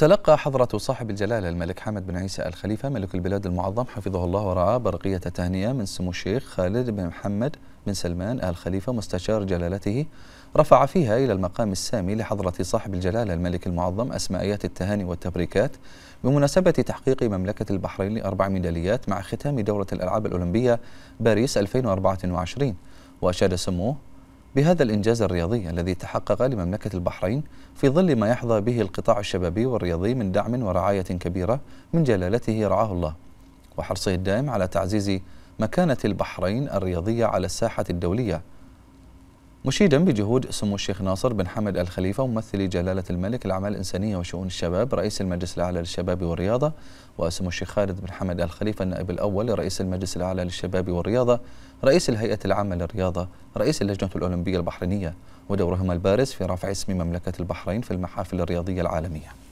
تلقى حضرة صاحب الجلالة الملك حمد بن عيسى الخليفة ملك البلاد المعظم حفظه الله ورعاه برقية تهنئة من سمو الشيخ خالد بن محمد بن سلمان آل خليفة مستشار جلالته رفع فيها إلى المقام السامي لحضرة صاحب الجلالة الملك المعظم أسمائيات التهاني والتبريكات بمناسبة تحقيق مملكة البحرين لأربع ميداليات مع ختام دورة الألعاب الأولمبية باريس 2024 وأشاد سموه بهذا الإنجاز الرياضي الذي تحقق لمملكة البحرين في ظل ما يحظى به القطاع الشبابي والرياضي من دعم ورعاية كبيرة من جلالته رعاه الله وحرصه الدائم على تعزيز مكانة البحرين الرياضية على الساحة الدولية مشيدا بجهود سمو الشيخ ناصر بن حمد الخليفة ممثل جلالة الملك الأعمال الإنسانية وشؤون الشباب رئيس المجلس الأعلى للشباب والرياضة وسمو الشيخ خالد بن حمد الخليفة النائب الأول لرئيس المجلس الأعلى للشباب والرياضة رئيس الهيئة العامة للرياضة رئيس اللجنة الأولمبية البحرينية ودورهما البارز في رفع اسم مملكة البحرين في المحافل الرياضية العالمية